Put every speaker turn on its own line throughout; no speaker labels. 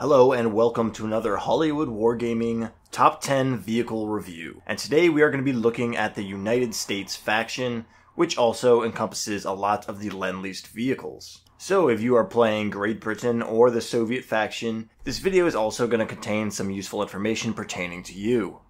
Hello and welcome to another Hollywood Wargaming Top 10 Vehicle Review. And today we are going to be looking at the United States faction, which also encompasses a lot of the lend-leased vehicles. So if you are playing Great Britain or the Soviet faction, this video is also going to contain some useful information pertaining to you.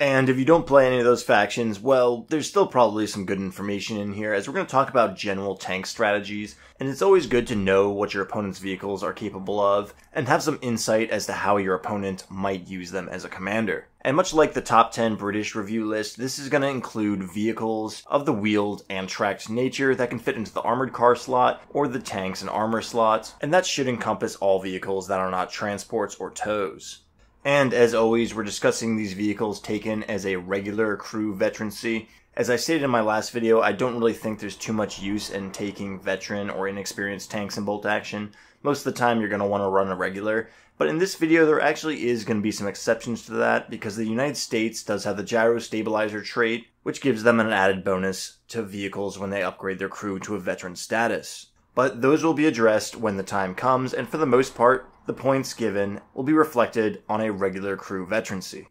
And if you don't play any of those factions, well, there's still probably some good information in here as we're going to talk about general tank strategies, and it's always good to know what your opponent's vehicles are capable of and have some insight as to how your opponent might use them as a commander. And much like the top 10 British review list, this is going to include vehicles of the wheeled and tracked nature that can fit into the armored car slot or the tanks and armor slots, and that should encompass all vehicles that are not transports or tows. And as always, we're discussing these vehicles taken as a regular crew veterancy. As I stated in my last video, I don't really think there's too much use in taking veteran or inexperienced tanks in bolt action. Most of the time you're going to want to run a regular, but in this video there actually is going to be some exceptions to that because the United States does have the gyro stabilizer trait, which gives them an added bonus to vehicles when they upgrade their crew to a veteran status. But those will be addressed when the time comes, and for the most part, the points given will be reflected on a regular crew veterancy.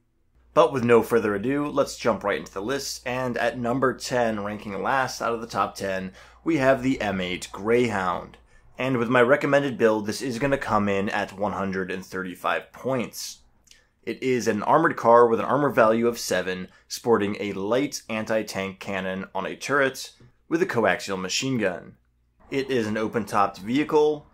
But with no further ado, let's jump right into the list, and at number 10, ranking last out of the top 10, we have the M8 Greyhound. And with my recommended build, this is going to come in at 135 points. It is an armored car with an armor value of 7, sporting a light anti-tank cannon on a turret, with a coaxial machine gun. It is an open-topped vehicle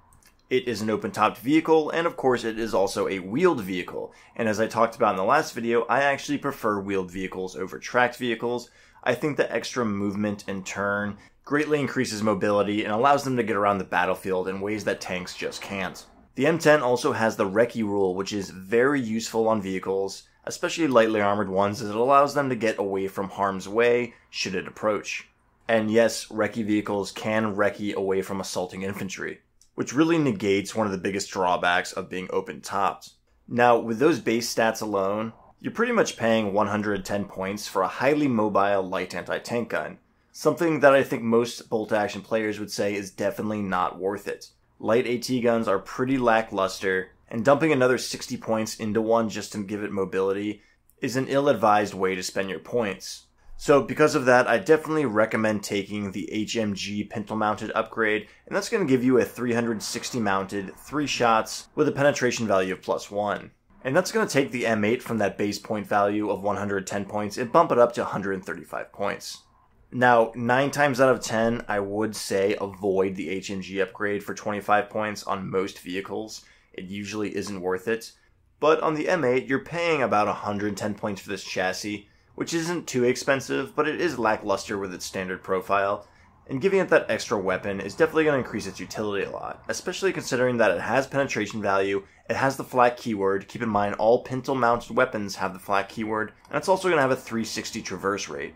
it is an open-topped vehicle, and of course it is also a wheeled vehicle, and as I talked about in the last video, I actually prefer wheeled vehicles over tracked vehicles. I think the extra movement and turn greatly increases mobility and allows them to get around the battlefield in ways that tanks just can't. The M10 also has the recce rule, which is very useful on vehicles, especially lightly armored ones, as it allows them to get away from harm's way should it approach. And yes, recce vehicles can recce away from assaulting infantry which really negates one of the biggest drawbacks of being open topped. Now, with those base stats alone, you're pretty much paying 110 points for a highly mobile light anti-tank gun, something that I think most bolt-action players would say is definitely not worth it. Light AT guns are pretty lackluster, and dumping another 60 points into one just to give it mobility is an ill-advised way to spend your points. So because of that, I definitely recommend taking the HMG pintle mounted upgrade, and that's going to give you a 360 mounted, 3 shots, with a penetration value of plus 1. And that's going to take the M8 from that base point value of 110 points and bump it up to 135 points. Now, 9 times out of 10, I would say avoid the HMG upgrade for 25 points on most vehicles. It usually isn't worth it. But on the M8, you're paying about 110 points for this chassis, which isn't too expensive, but it is lackluster with its standard profile, and giving it that extra weapon is definitely going to increase its utility a lot, especially considering that it has penetration value, it has the flat keyword, keep in mind all pintle mounted weapons have the flat keyword, and it's also going to have a 360 traverse rate.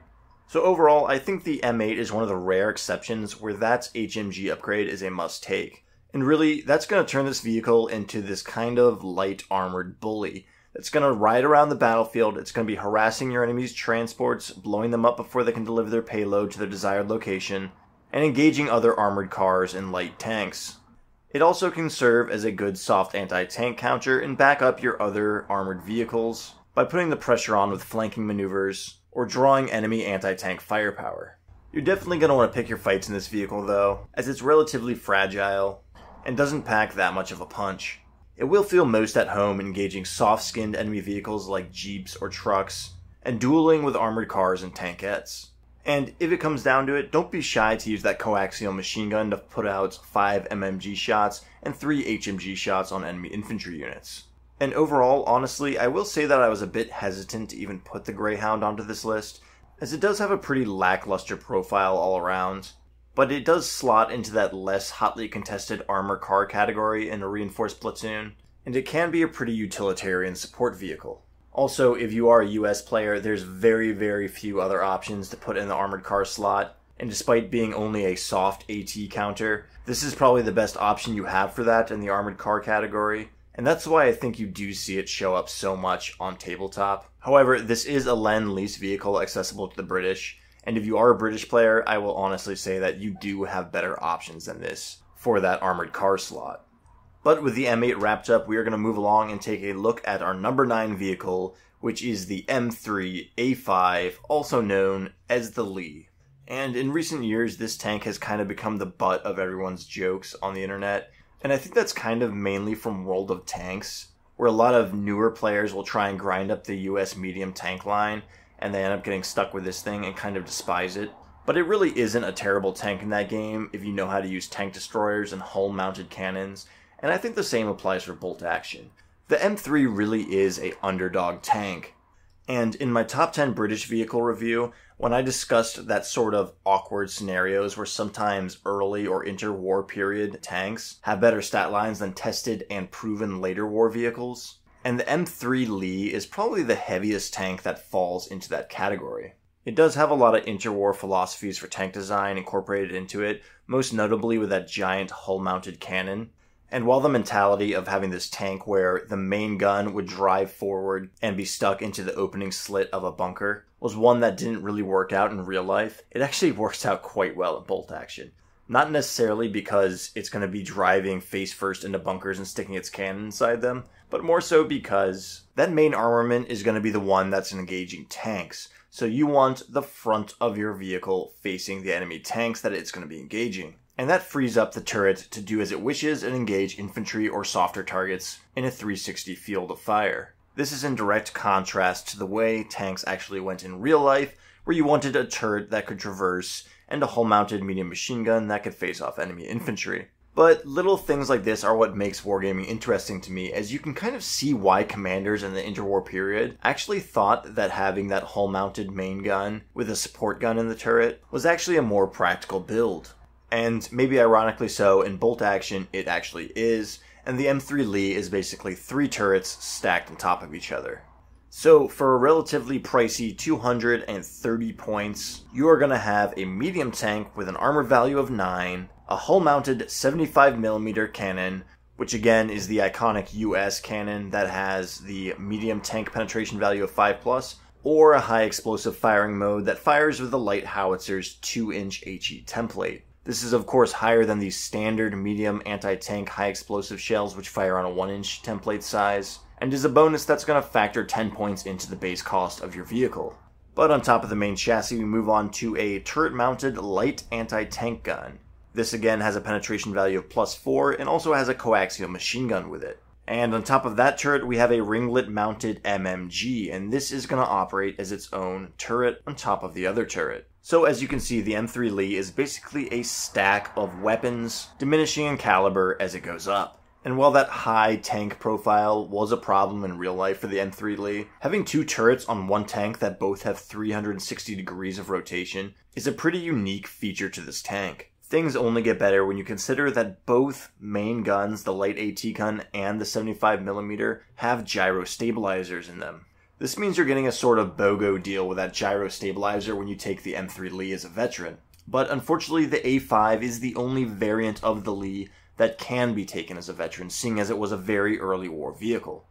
So overall, I think the M8 is one of the rare exceptions where that HMG upgrade is a must take. And really, that's going to turn this vehicle into this kind of light armored bully, it's going to ride around the battlefield. It's going to be harassing your enemy's transports, blowing them up before they can deliver their payload to their desired location, and engaging other armored cars and light tanks. It also can serve as a good soft anti-tank counter and back up your other armored vehicles by putting the pressure on with flanking maneuvers or drawing enemy anti-tank firepower. You're definitely going to want to pick your fights in this vehicle though, as it's relatively fragile and doesn't pack that much of a punch. It will feel most at home engaging soft skinned enemy vehicles like jeeps or trucks, and dueling with armored cars and tankettes. And if it comes down to it, don't be shy to use that coaxial machine gun to put out 5 MMG shots and 3 HMG shots on enemy infantry units. And overall, honestly, I will say that I was a bit hesitant to even put the Greyhound onto this list, as it does have a pretty lackluster profile all around, but it does slot into that less hotly contested armor car category in a reinforced platoon, and it can be a pretty utilitarian support vehicle. Also, if you are a US player, there's very, very few other options to put in the armored car slot, and despite being only a soft AT counter, this is probably the best option you have for that in the armored car category, and that's why I think you do see it show up so much on tabletop. However, this is a Len lease vehicle accessible to the British, and if you are a British player, I will honestly say that you do have better options than this for that armored car slot. But with the M8 wrapped up, we are going to move along and take a look at our number 9 vehicle, which is the M3A5, also known as the Lee. And in recent years, this tank has kind of become the butt of everyone's jokes on the internet, and I think that's kind of mainly from World of Tanks, where a lot of newer players will try and grind up the US medium tank line and they end up getting stuck with this thing and kind of despise it. But it really isn't a terrible tank in that game if you know how to use tank destroyers and hull mounted cannons, and I think the same applies for bolt action. The M3 really is a underdog tank. And in my top 10 British vehicle review, when I discussed that sort of awkward scenarios where sometimes early or interwar period tanks have better stat lines than tested and proven later war vehicles, and the M3 Lee is probably the heaviest tank that falls into that category. It does have a lot of interwar philosophies for tank design incorporated into it, most notably with that giant hull mounted cannon. And while the mentality of having this tank where the main gun would drive forward and be stuck into the opening slit of a bunker was one that didn't really work out in real life, it actually works out quite well in bolt action. Not necessarily because it's going to be driving face first into bunkers and sticking its cannon inside them, but more so because that main armament is going to be the one that's engaging tanks. So you want the front of your vehicle facing the enemy tanks that it's going to be engaging. And that frees up the turret to do as it wishes and engage infantry or softer targets in a 360 field of fire. This is in direct contrast to the way tanks actually went in real life, where you wanted a turret that could traverse and a hull mounted medium machine gun that could face off enemy infantry. But little things like this are what makes wargaming interesting to me, as you can kind of see why commanders in the interwar period actually thought that having that hull mounted main gun with a support gun in the turret was actually a more practical build. And maybe ironically so, in bolt action, it actually is, and the M3 Lee is basically three turrets stacked on top of each other. So for a relatively pricey 230 points, you are going to have a medium tank with an armor value of 9, a hull-mounted 75mm cannon, which again is the iconic US cannon that has the medium tank penetration value of 5+, plus, or a high explosive firing mode that fires with the light howitzer's 2-inch HE template. This is of course higher than the standard medium anti-tank high explosive shells which fire on a 1-inch template size, and is a bonus that's going to factor 10 points into the base cost of your vehicle. But on top of the main chassis, we move on to a turret mounted light anti tank gun. This again has a penetration value of plus 4 and also has a coaxial machine gun with it. And on top of that turret, we have a ringlet mounted MMG, and this is going to operate as its own turret on top of the other turret. So, as you can see, the M3 Lee is basically a stack of weapons, diminishing in caliber as it goes up. And while that high tank profile was a problem in real life for the M3 Lee, having two turrets on one tank that both have 360 degrees of rotation is a pretty unique feature to this tank. Things only get better when you consider that both main guns, the light AT gun and the 75mm, have gyro stabilizers in them. This means you're getting a sort of BOGO deal with that gyro stabilizer when you take the M3 Lee as a veteran. But unfortunately, the A5 is the only variant of the Lee that can be taken as a veteran, seeing as it was a very early war vehicle.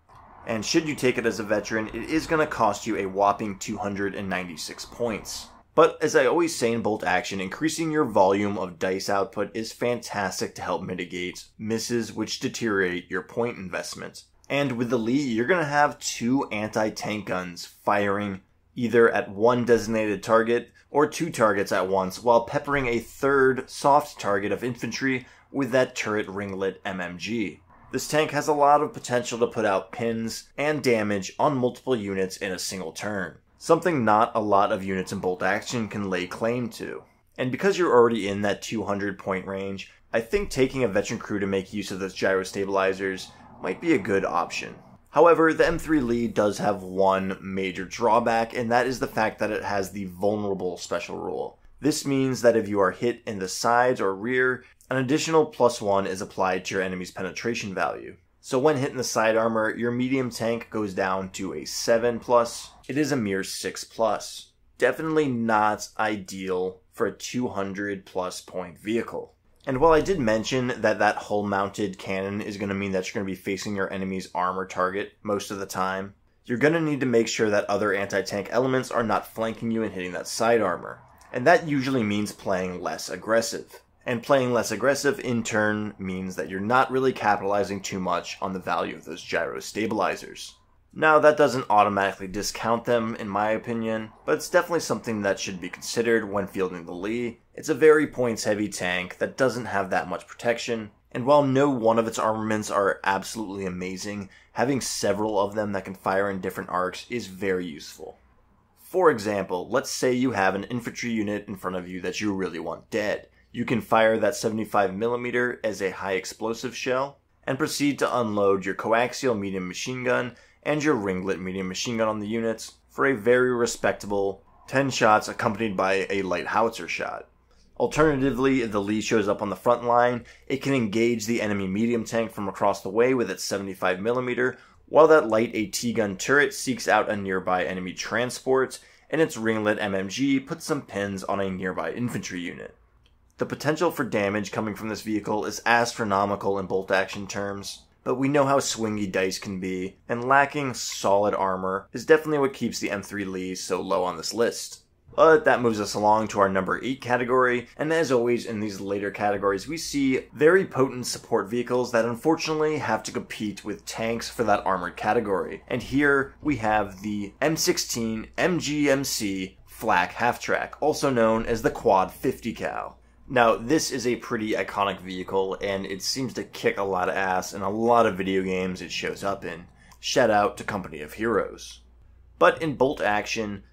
And should you take it as a veteran, it is going to cost you a whopping 296 points. But as I always say in bolt action, increasing your volume of dice output is fantastic to help mitigate misses which deteriorate your point investment. And with the Lee, you're going to have two anti tank guns firing either at one designated target or two targets at once, while peppering a third soft target of infantry with that turret ringlet MMG. This tank has a lot of potential to put out pins and damage on multiple units in a single turn, something not a lot of units in bolt action can lay claim to. And because you're already in that 200 point range, I think taking a veteran crew to make use of those gyro stabilizers might be a good option. However, the M3 Lee does have one major drawback, and that is the fact that it has the vulnerable special rule. This means that if you are hit in the sides or rear, an additional plus one is applied to your enemy's penetration value. So when hitting the side armor, your medium tank goes down to a 7 plus. It is a mere 6 plus. Definitely not ideal for a 200 plus point vehicle. And while I did mention that that hull mounted cannon is going to mean that you're going to be facing your enemy's armor target most of the time, you're going to need to make sure that other anti tank elements are not flanking you and hitting that side armor. And that usually means playing less aggressive and playing less aggressive in turn means that you're not really capitalizing too much on the value of those gyro stabilizers. Now, that doesn't automatically discount them, in my opinion, but it's definitely something that should be considered when fielding the Lee. It's a very points heavy tank that doesn't have that much protection, and while no one of its armaments are absolutely amazing, having several of them that can fire in different arcs is very useful. For example, let's say you have an infantry unit in front of you that you really want dead. You can fire that 75 millimeter as a high explosive shell and proceed to unload your coaxial medium machine gun and your ringlet medium machine gun on the units for a very respectable 10 shots accompanied by a light howitzer shot. Alternatively, if the Lee shows up on the front line, it can engage the enemy medium tank from across the way with its 75mm, while that light AT gun turret seeks out a nearby enemy transport, and its ringlet MMG puts some pins on a nearby infantry unit. The potential for damage coming from this vehicle is astronomical in bolt action terms, but we know how swingy dice can be, and lacking solid armor is definitely what keeps the M3 Lee so low on this list. But that moves us along to our number 8 category, and as always in these later categories, we see very potent support vehicles that unfortunately have to compete with tanks for that armored category. And here we have the M16 MGMC Flak Half Track, also known as the Quad 50 Cal. Now, this is a pretty iconic vehicle, and it seems to kick a lot of ass in a lot of video games it shows up in. Shout out to Company of Heroes. But in bolt action,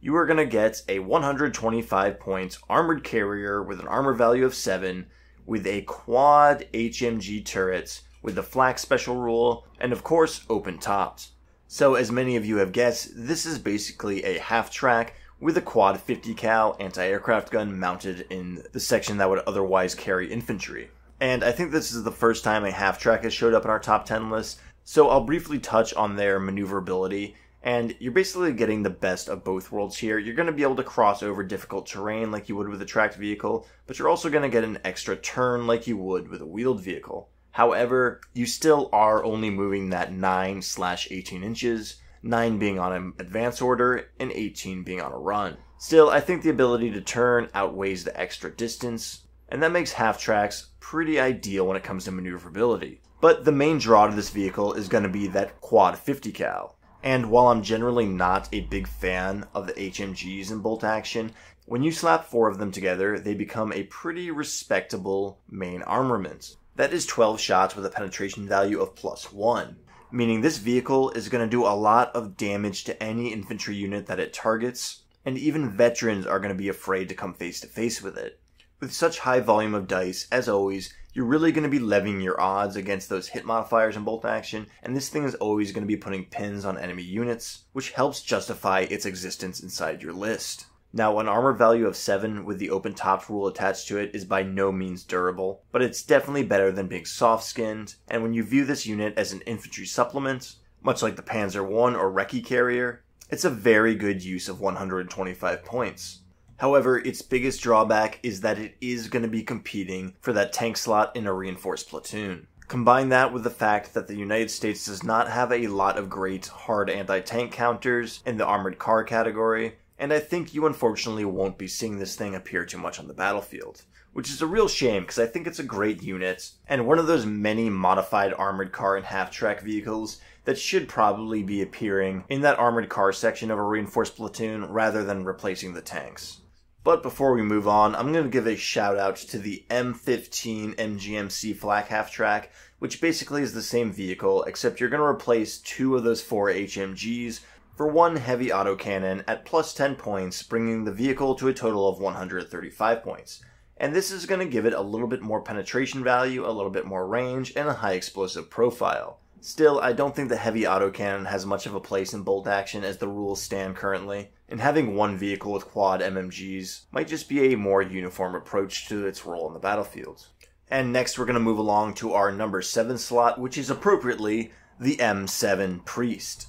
you are going to get a 125 points armored carrier with an armor value of 7, with a quad HMG turret, with the flak special rule, and of course, open topped. So, as many of you have guessed, this is basically a half track with a quad 50 cal anti-aircraft gun mounted in the section that would otherwise carry infantry. And I think this is the first time a half-track has showed up in our top 10 list, so I'll briefly touch on their maneuverability and you're basically getting the best of both worlds here. You're going to be able to cross over difficult terrain like you would with a tracked vehicle, but you're also going to get an extra turn like you would with a wheeled vehicle. However, you still are only moving that 9 slash 18 inches, 9 being on an advance order, and 18 being on a run. Still, I think the ability to turn outweighs the extra distance, and that makes half tracks pretty ideal when it comes to maneuverability. But the main draw to this vehicle is going to be that quad 50 cal. And while I'm generally not a big fan of the HMGs in bolt action, when you slap four of them together, they become a pretty respectable main armament. That is 12 shots with a penetration value of plus 1 meaning this vehicle is going to do a lot of damage to any infantry unit that it targets, and even veterans are going to be afraid to come face to face with it. With such high volume of dice, as always, you're really going to be levying your odds against those hit modifiers in bolt action, and this thing is always going to be putting pins on enemy units, which helps justify its existence inside your list. Now, an armor value of 7 with the open top rule attached to it is by no means durable, but it's definitely better than being soft skinned, and when you view this unit as an infantry supplement, much like the Panzer I or Recce carrier, it's a very good use of 125 points. However, its biggest drawback is that it is going to be competing for that tank slot in a reinforced platoon. Combine that with the fact that the United States does not have a lot of great hard anti tank counters in the armored car category, and I think you unfortunately won't be seeing this thing appear too much on the battlefield, which is a real shame because I think it's a great unit, and one of those many modified armored car and half-track vehicles that should probably be appearing in that armored car section of a reinforced platoon rather than replacing the tanks. But before we move on, I'm going to give a shout out to the M15 MGMC Flak half track, which basically is the same vehicle, except you're going to replace two of those four HMGs for one heavy autocannon at plus 10 points, bringing the vehicle to a total of 135 points. And this is going to give it a little bit more penetration value, a little bit more range, and a high explosive profile. Still, I don't think the heavy autocannon has much of a place in bolt action as the rules stand currently, and having one vehicle with quad MMGs might just be a more uniform approach to its role in the battlefield. And next we're going to move along to our number 7 slot, which is appropriately the M7 Priest.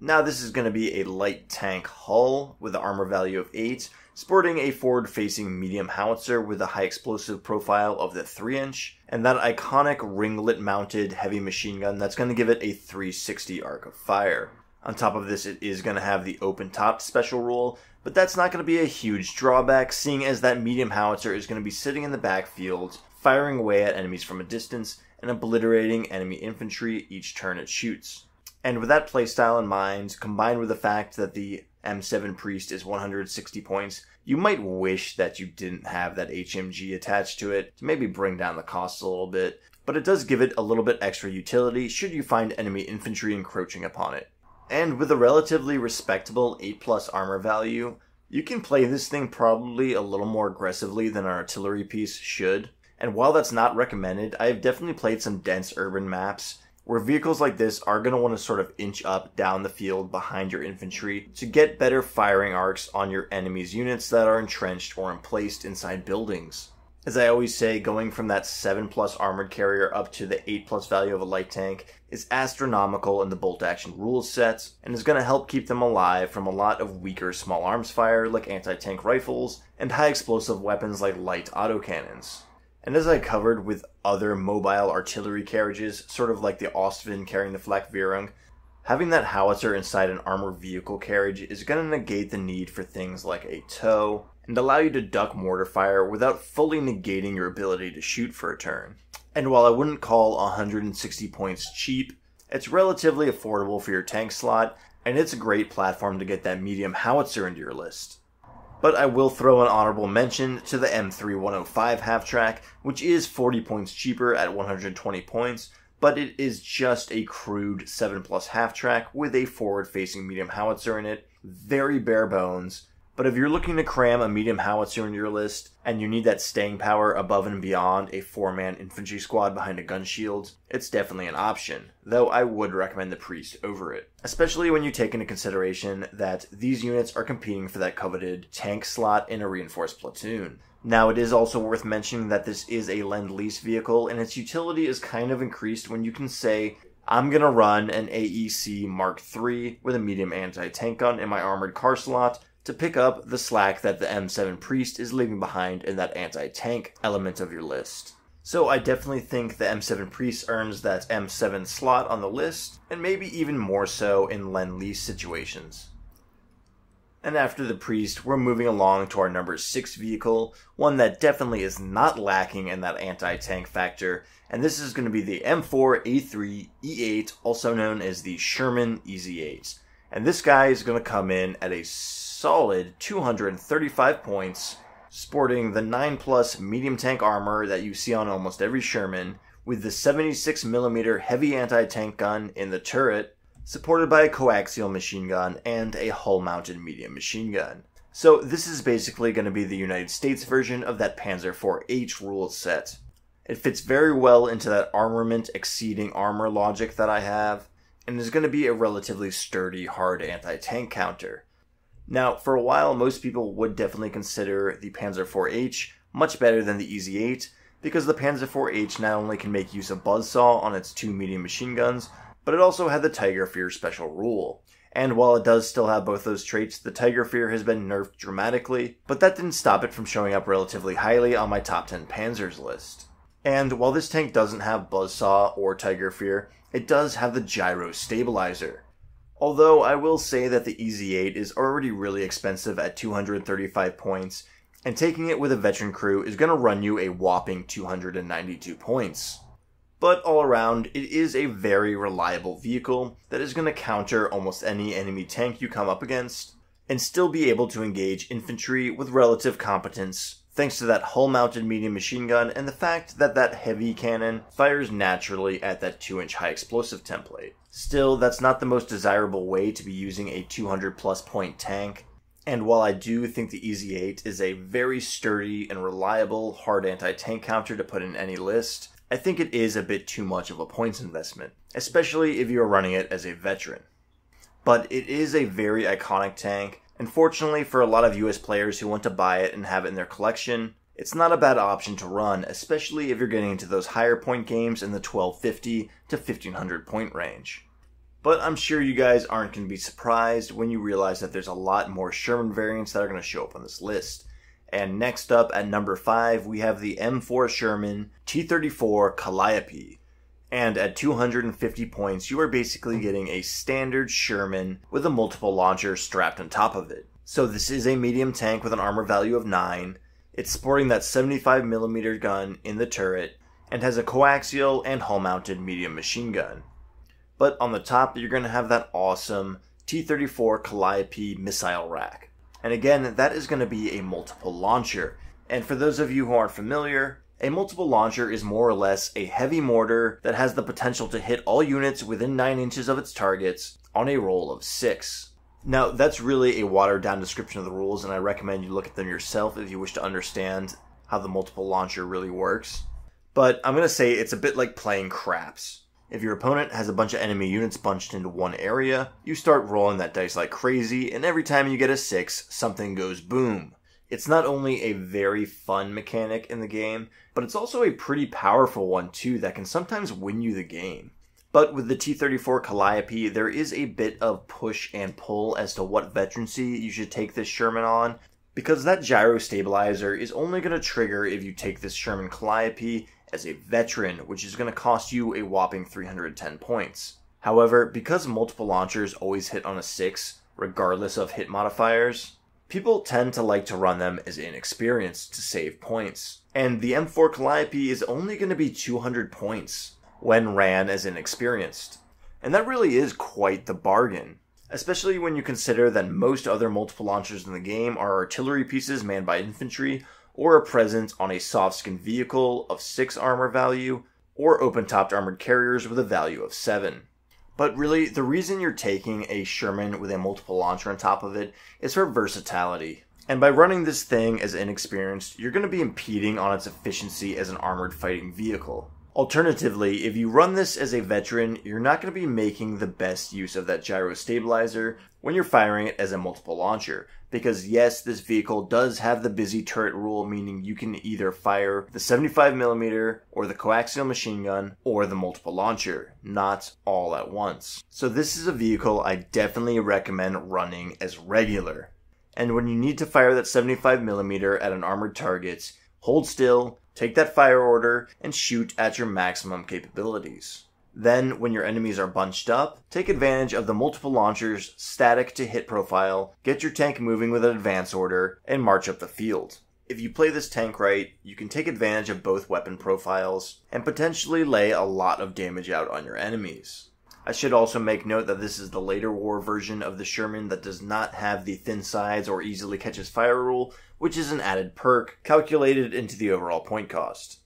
Now this is going to be a light tank hull with an armor value of 8, sporting a forward-facing medium howitzer with a high explosive profile of the 3-inch, and that iconic ringlet-mounted heavy machine gun that's going to give it a 360 arc of fire. On top of this, it is going to have the open top special rule, but that's not going to be a huge drawback, seeing as that medium howitzer is going to be sitting in the backfield, firing away at enemies from a distance, and obliterating enemy infantry each turn it shoots. And with that playstyle in mind, combined with the fact that the M7 Priest is 160 points, you might wish that you didn't have that HMG attached to it to maybe bring down the cost a little bit, but it does give it a little bit extra utility should you find enemy infantry encroaching upon it. And with a relatively respectable 8 plus armor value, you can play this thing probably a little more aggressively than an artillery piece should. And while that's not recommended, I have definitely played some dense urban maps where vehicles like this are going to want to sort of inch up down the field behind your infantry to get better firing arcs on your enemy's units that are entrenched or emplaced inside buildings. As I always say, going from that 7 plus armored carrier up to the 8 plus value of a light tank is astronomical in the bolt action rule sets and is going to help keep them alive from a lot of weaker small arms fire like anti tank rifles and high explosive weapons like light autocannons and as I covered with other mobile artillery carriages, sort of like the Ostvin carrying the Flak Virung, having that howitzer inside an armored vehicle carriage is going to negate the need for things like a tow, and allow you to duck mortar fire without fully negating your ability to shoot for a turn. And while I wouldn't call 160 points cheap, it's relatively affordable for your tank slot, and it's a great platform to get that medium howitzer into your list but I will throw an honorable mention to the M3105 half track, which is 40 points cheaper at 120 points, but it is just a crude 7 plus half track with a forward facing medium howitzer in it, very bare bones, but if you're looking to cram a medium howitzer into your list, and you need that staying power above and beyond a four man infantry squad behind a gun shield, it's definitely an option, though I would recommend the priest over it. Especially when you take into consideration that these units are competing for that coveted tank slot in a reinforced platoon. Now, it is also worth mentioning that this is a lend lease vehicle, and its utility is kind of increased when you can say I'm going to run an AEC Mark III with a medium anti tank gun in my armored car slot to pick up the slack that the M7 Priest is leaving behind in that anti-tank element of your list. So I definitely think the M7 Priest earns that M7 slot on the list, and maybe even more so in Len lease situations. And after the Priest, we're moving along to our number 6 vehicle, one that definitely is not lacking in that anti-tank factor, and this is going to be the M4A3E8, also known as the Sherman EZ8. And this guy is going to come in at a solid 235 points, sporting the 9 plus medium tank armor that you see on almost every Sherman, with the 76mm heavy anti tank gun in the turret, supported by a coaxial machine gun and a hull mounted medium machine gun. So, this is basically going to be the United States version of that Panzer IV-H rule set. It fits very well into that armament exceeding armor logic that I have, and is going to be a relatively sturdy, hard anti tank counter. Now, for a while, most people would definitely consider the Panzer IV-H much better than the EZ 8 because the Panzer IV-H not only can make use of Buzzsaw on its two medium machine guns, but it also had the Tiger Fear special rule. And while it does still have both those traits, the Tiger Fear has been nerfed dramatically, but that didn't stop it from showing up relatively highly on my top 10 Panzers list. And while this tank doesn't have Buzzsaw or Tiger Fear, it does have the gyro stabilizer. Although I will say that the ez 8 is already really expensive at 235 points, and taking it with a veteran crew is going to run you a whopping 292 points. But all around, it is a very reliable vehicle that is going to counter almost any enemy tank you come up against, and still be able to engage infantry with relative competence thanks to that hull mounted medium machine gun and the fact that that heavy cannon fires naturally at that 2 inch high explosive template. Still, that's not the most desirable way to be using a 200 plus point tank, and while I do think the Easy 8 is a very sturdy and reliable hard anti tank counter to put in any list, I think it is a bit too much of a points investment, especially if you are running it as a veteran. But it is a very iconic tank Unfortunately, for a lot of US players who want to buy it and have it in their collection, it's not a bad option to run, especially if you're getting into those higher point games in the 1250 to 1500 point range. But I'm sure you guys aren't going to be surprised when you realize that there's a lot more Sherman variants that are going to show up on this list. And next up at number 5, we have the M4 Sherman T34 Calliope. And at 250 points, you are basically getting a standard Sherman with a multiple launcher strapped on top of it. So this is a medium tank with an armor value of 9. It's sporting that 75mm gun in the turret and has a coaxial and hull mounted medium machine gun. But on the top, you're going to have that awesome T 34 Calliope missile rack. And again, that is going to be a multiple launcher. And for those of you who aren't familiar, a multiple launcher is more or less a heavy mortar that has the potential to hit all units within 9 inches of its targets on a roll of 6. Now, that's really a watered down description of the rules, and I recommend you look at them yourself if you wish to understand how the multiple launcher really works. But I'm going to say it's a bit like playing craps. If your opponent has a bunch of enemy units bunched into one area, you start rolling that dice like crazy, and every time you get a 6, something goes boom. It's not only a very fun mechanic in the game, but it's also a pretty powerful one too that can sometimes win you the game. But with the T-34 Calliope, there is a bit of push and pull as to what veterancy you should take this Sherman on, because that gyro stabilizer is only going to trigger if you take this Sherman Calliope as a veteran, which is going to cost you a whopping 310 points. However, because multiple launchers always hit on a 6, regardless of hit modifiers, People tend to like to run them as inexperienced to save points, and the M4 Calliope is only going to be 200 points when ran as inexperienced. And that really is quite the bargain, especially when you consider that most other multiple launchers in the game are artillery pieces manned by infantry or a presence on a soft skin vehicle of 6 armor value or open topped armored carriers with a value of 7. But really, the reason you're taking a Sherman with a multiple launcher on top of it is for versatility. And by running this thing as inexperienced, you're going to be impeding on its efficiency as an armored fighting vehicle. Alternatively, if you run this as a veteran, you're not going to be making the best use of that gyro stabilizer when you're firing it as a multiple launcher, because yes, this vehicle does have the busy turret rule, meaning you can either fire the 75mm or the coaxial machine gun or the multiple launcher, not all at once. So this is a vehicle I definitely recommend running as regular. And when you need to fire that 75mm at an armored target, hold still, take that fire order, and shoot at your maximum capabilities. Then, when your enemies are bunched up, take advantage of the multiple launchers, static to hit profile, get your tank moving with an advance order, and march up the field. If you play this tank right, you can take advantage of both weapon profiles and potentially lay a lot of damage out on your enemies. I should also make note that this is the later war version of the Sherman that does not have the thin sides or easily catches fire rule, which is an added perk calculated into the overall point cost.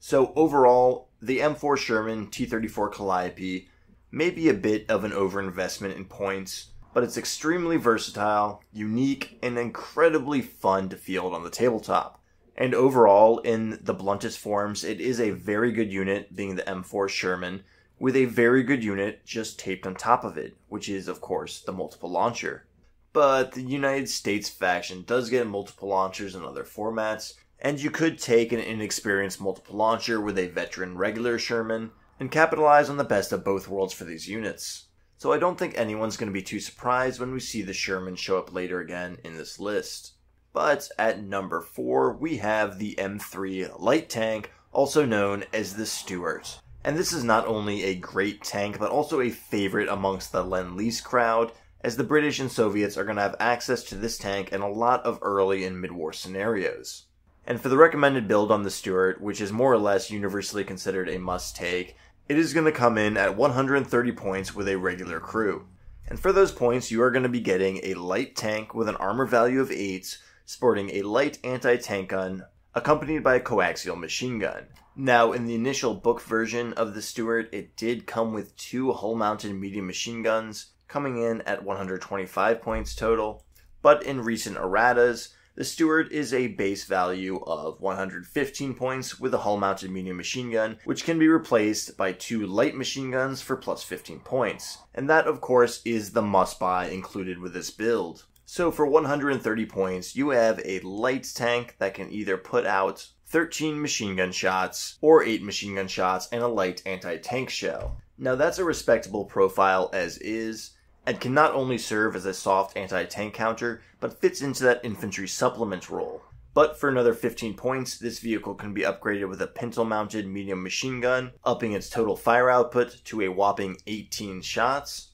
So overall, the M4 Sherman T34 Calliope may be a bit of an overinvestment in points, but it's extremely versatile, unique, and incredibly fun to field on the tabletop. And overall, in the bluntest forms, it is a very good unit, being the M4 Sherman, with a very good unit just taped on top of it, which is, of course, the multiple launcher. But the United States faction does get multiple launchers in other formats, and you could take an inexperienced multiple launcher with a veteran regular Sherman and capitalize on the best of both worlds for these units. So I don't think anyone's going to be too surprised when we see the Sherman show up later again in this list. But at number 4, we have the M3 light tank, also known as the Stuart. And this is not only a great tank, but also a favorite amongst the Lend-Lease crowd, as the British and Soviets are going to have access to this tank in a lot of early and mid-war scenarios. And for the recommended build on the Stuart, which is more or less universally considered a must take, it is going to come in at 130 points with a regular crew. And for those points, you are going to be getting a light tank with an armor value of 8, sporting a light anti tank gun, accompanied by a coaxial machine gun. Now, in the initial book version of the Stuart, it did come with two hull mounted medium machine guns, coming in at 125 points total. But in recent erratas, the steward is a base value of 115 points with a hull-mounted medium machine gun, which can be replaced by two light machine guns for plus 15 points. And that, of course, is the must-buy included with this build. So for 130 points, you have a light tank that can either put out 13 machine gun shots, or 8 machine gun shots, and a light anti tank shell. Now that's a respectable profile as is, and can not only serve as a soft anti-tank counter, but fits into that infantry supplement role. But for another 15 points, this vehicle can be upgraded with a pintle-mounted medium machine gun, upping its total fire output to a whopping 18 shots.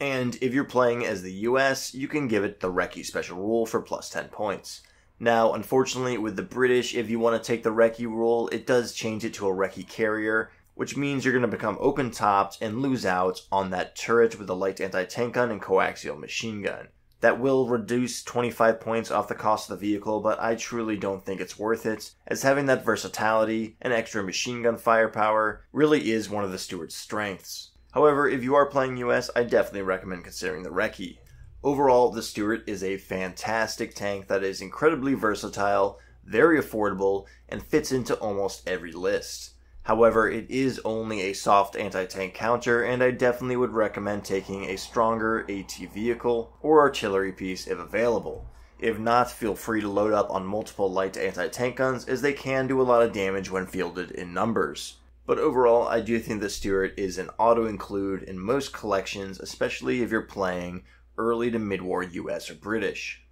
And if you're playing as the US, you can give it the Recce special rule for plus 10 points. Now, unfortunately, with the British, if you want to take the Recce rule, it does change it to a Recce carrier, which means you're going to become open topped and lose out on that turret with the light anti tank gun and coaxial machine gun. That will reduce 25 points off the cost of the vehicle, but I truly don't think it's worth it, as having that versatility and extra machine gun firepower really is one of the Steward's strengths. However, if you are playing US, I definitely recommend considering the Recce. Overall, the Stuart is a fantastic tank that is incredibly versatile, very affordable, and fits into almost every list. However, it is only a soft anti-tank counter, and I definitely would recommend taking a stronger AT vehicle or artillery piece if available. If not, feel free to load up on multiple light anti-tank guns as they can do a lot of damage when fielded in numbers. But overall, I do think the Stuart is an auto-include in most collections, especially if you're playing early to mid-war US or British.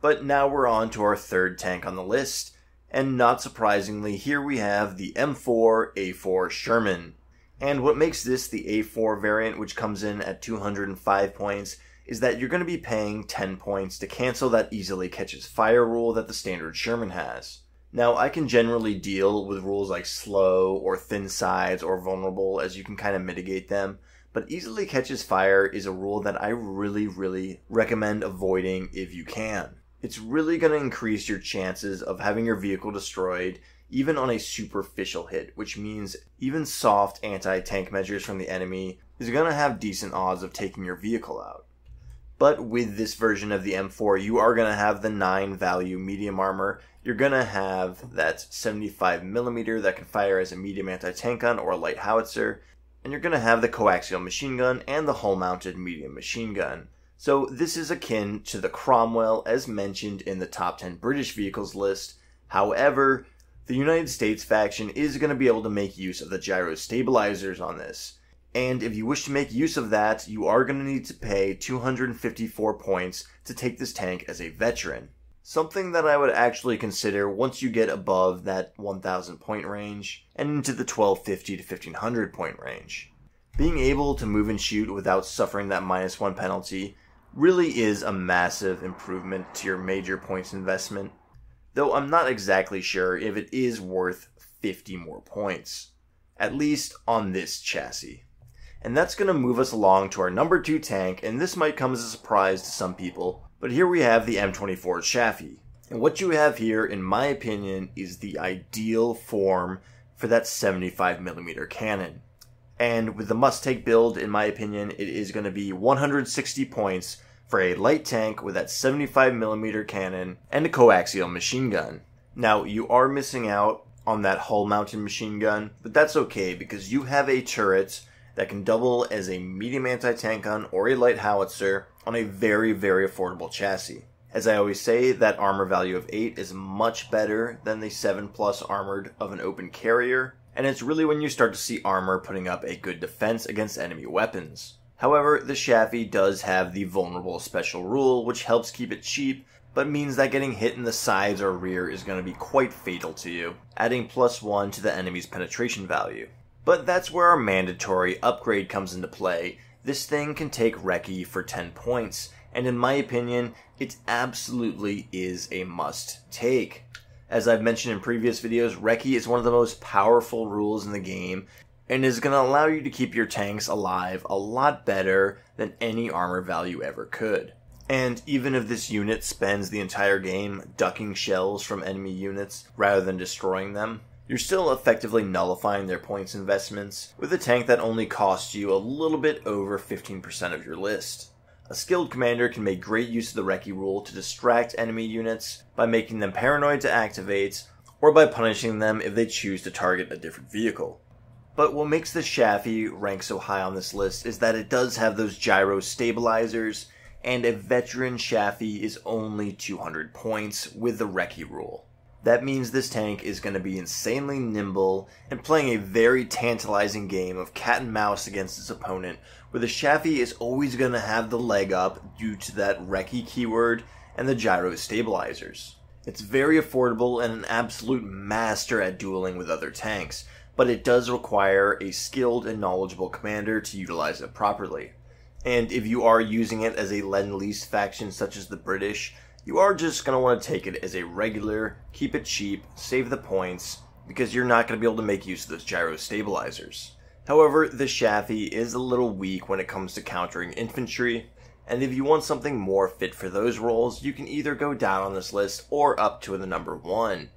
But now we're on to our third tank on the list, and not surprisingly, here we have the M4A4 Sherman. And what makes this the A4 variant, which comes in at 205 points, is that you're going to be paying 10 points to cancel that easily catches fire rule that the standard Sherman has. Now, I can generally deal with rules like slow or thin sides or vulnerable as you can kind of mitigate them, but easily catches fire is a rule that I really, really recommend avoiding if you can it's really going to increase your chances of having your vehicle destroyed even on a superficial hit, which means even soft anti-tank measures from the enemy is going to have decent odds of taking your vehicle out. But with this version of the M4, you are going to have the 9 value medium armor. You're going to have that 75 millimeter that can fire as a medium anti-tank gun or a light howitzer. And you're going to have the coaxial machine gun and the hull-mounted medium machine gun. So this is akin to the Cromwell as mentioned in the top 10 British vehicles list. However, the United States faction is going to be able to make use of the gyro stabilizers on this. And if you wish to make use of that, you are going to need to pay 254 points to take this tank as a veteran. Something that I would actually consider once you get above that 1000 point range and into the 1250 to 1500 point range. Being able to move and shoot without suffering that minus 1 penalty really is a massive improvement to your major points investment, though I'm not exactly sure if it is worth 50 more points, at least on this chassis. And that's going to move us along to our number 2 tank, and this might come as a surprise to some people, but here we have the M24 Chaffee, And what you have here, in my opinion, is the ideal form for that 75mm cannon. And with the must take build, in my opinion, it is going to be 160 points for a light tank with that 75mm cannon and a coaxial machine gun. Now, you are missing out on that hull mounted machine gun, but that's okay because you have a turret that can double as a medium anti tank gun or a light howitzer on a very, very affordable chassis. As I always say, that armor value of 8 is much better than the 7 plus armored of an open carrier, and it's really when you start to see armor putting up a good defense against enemy weapons. However, the Shaffy does have the vulnerable special rule, which helps keep it cheap, but means that getting hit in the sides or rear is going to be quite fatal to you, adding plus 1 to the enemy's penetration value. But that's where our mandatory upgrade comes into play. This thing can take Reki for 10 points, and in my opinion, it absolutely is a must take. As I've mentioned in previous videos, Reki is one of the most powerful rules in the game and is going to allow you to keep your tanks alive a lot better than any armor value ever could. And even if this unit spends the entire game ducking shells from enemy units rather than destroying them, you're still effectively nullifying their points investments with a tank that only costs you a little bit over 15% of your list. A skilled commander can make great use of the Reki rule to distract enemy units by making them paranoid to activate, or by punishing them if they choose to target a different vehicle. But what makes the Shafi rank so high on this list is that it does have those gyro stabilizers, and a veteran Shafi is only 200 points with the Reki rule. That means this tank is going to be insanely nimble and playing a very tantalizing game of cat and mouse against its opponent, where the Shafi is always going to have the leg up due to that Reki keyword and the gyro stabilizers. It's very affordable and an absolute master at dueling with other tanks, but it does require a skilled and knowledgeable commander to utilize it properly. And if you are using it as a lend lease faction such as the British, you are just going to want to take it as a regular, keep it cheap, save the points, because you're not going to be able to make use of those gyro stabilizers. However, the Shafi is a little weak when it comes to countering infantry, and if you want something more fit for those roles, you can either go down on this list or up to the number 1.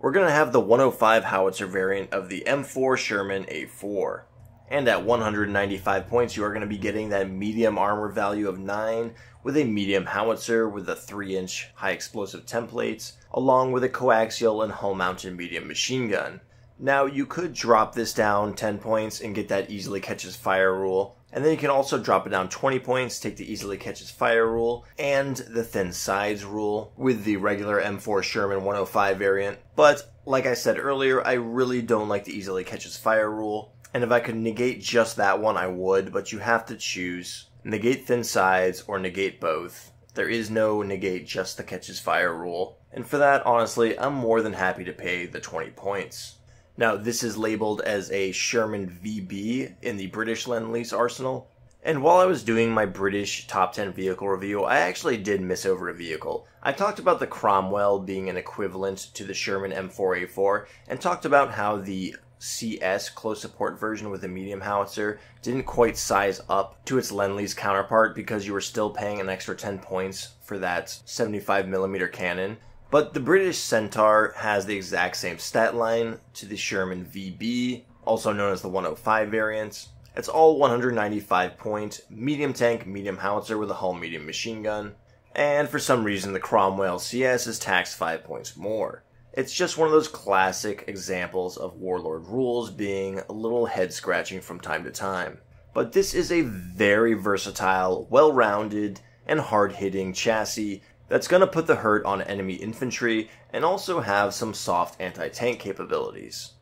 We're going to have the 105 howitzer variant of the M4 Sherman A4. And at 195 points, you are going to be getting that medium armor value of 9 with a medium howitzer with a 3 inch high explosive templates, along with a coaxial and hull mounted medium machine gun. Now, you could drop this down 10 points and get that easily catches fire rule, and then you can also drop it down 20 points, take the easily catches fire rule and the thin sides rule with the regular M4 Sherman 105 variant. But like I said earlier, I really don't like the easily catches fire rule. And if I could negate just that one, I would, but you have to choose. Negate thin sides or negate both. There is no negate just the catches fire rule. And for that, honestly, I'm more than happy to pay the 20 points. Now, this is labeled as a Sherman VB in the British Lend-Lease arsenal. And while I was doing my British top 10 vehicle review, I actually did miss over a vehicle. I talked about the Cromwell being an equivalent to the Sherman M4A4, and talked about how the CS close support version with a medium howitzer didn't quite size up to its lend counterpart because you were still paying an extra 10 points for that 75mm cannon. But the British Centaur has the exact same stat line to the Sherman VB, also known as the 105 variant. It's all 195 point, medium tank, medium howitzer with a hull medium machine gun. And for some reason, the Cromwell CS is taxed 5 points more. It's just one of those classic examples of Warlord rules being a little head scratching from time to time. But this is a very versatile, well rounded, and hard hitting chassis that's going to put the hurt on enemy infantry and also have some soft anti tank capabilities.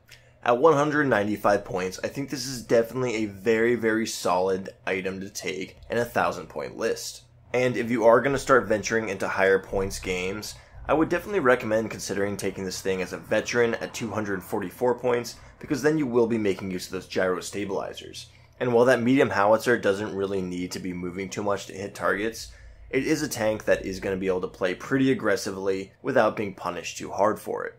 At 195 points, I think this is definitely a very, very solid item to take in a 1000 point list. And if you are going to start venturing into higher points games, I would definitely recommend considering taking this thing as a veteran at 244 points, because then you will be making use of those gyro stabilizers. And while that medium howitzer doesn't really need to be moving too much to hit targets, it is a tank that is going to be able to play pretty aggressively without being punished too hard for it.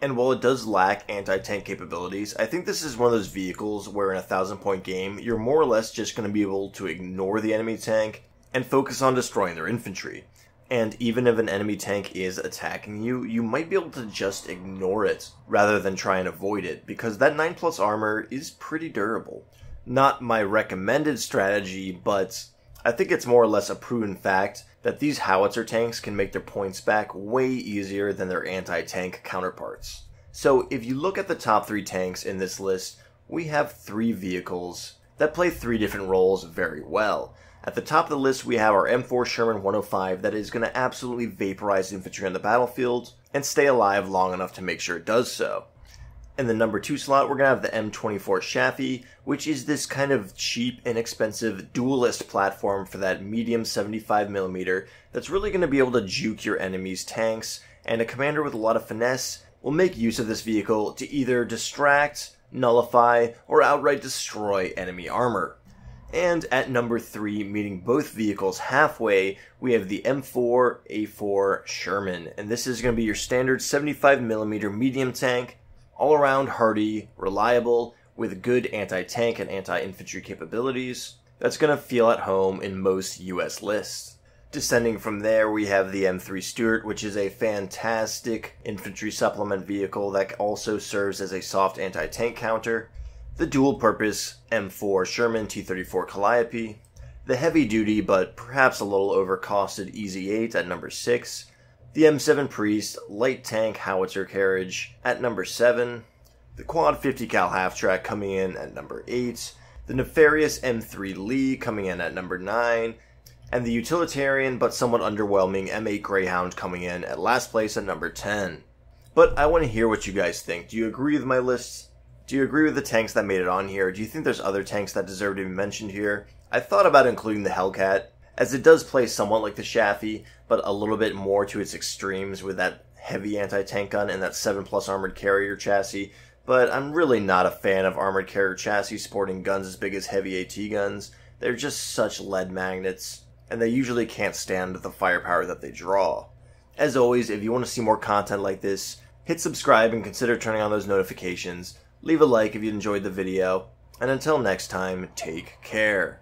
And while it does lack anti tank capabilities, I think this is one of those vehicles where in a thousand point game, you're more or less just going to be able to ignore the enemy tank and focus on destroying their infantry and even if an enemy tank is attacking you, you might be able to just ignore it rather than try and avoid it, because that 9 plus armor is pretty durable. Not my recommended strategy, but I think it's more or less a proven fact that these howitzer tanks can make their points back way easier than their anti-tank counterparts. So if you look at the top three tanks in this list, we have three vehicles that play three different roles very well. At the top of the list, we have our M4 Sherman 105 that is going to absolutely vaporize infantry on the battlefield and stay alive long enough to make sure it does so. In the number two slot, we're going to have the M24 Chaffee, which is this kind of cheap, inexpensive dualist platform for that medium 75mm that's really going to be able to juke your enemy's tanks, and a commander with a lot of finesse will make use of this vehicle to either distract, nullify, or outright destroy enemy armor. And at number three, meeting both vehicles halfway, we have the M4 A4 Sherman. And this is going to be your standard 75mm medium tank, all around hardy, reliable, with good anti tank and anti infantry capabilities. That's going to feel at home in most US lists. Descending from there, we have the M3 Stuart, which is a fantastic infantry supplement vehicle that also serves as a soft anti tank counter. The dual-purpose M4 Sherman T-34 Calliope, the heavy-duty but perhaps a little overcosted EZ-8 at number 6, the M7 Priest light tank howitzer carriage at number 7, the quad 50 cal half track coming in at number 8, the nefarious M3 Lee coming in at number 9, and the utilitarian but somewhat underwhelming M8 Greyhound coming in at last place at number 10. But I want to hear what you guys think. Do you agree with my lists? Do you agree with the tanks that made it on here? Do you think there's other tanks that deserve to be mentioned here? I thought about including the Hellcat, as it does play somewhat like the Shaffy, but a little bit more to its extremes with that heavy anti-tank gun and that 7 plus armored carrier chassis, but I'm really not a fan of armored carrier chassis sporting guns as big as heavy AT guns. They're just such lead magnets, and they usually can't stand the firepower that they draw. As always, if you want to see more content like this, hit subscribe and consider turning on those notifications. Leave a like if you enjoyed the video, and until next time, take care.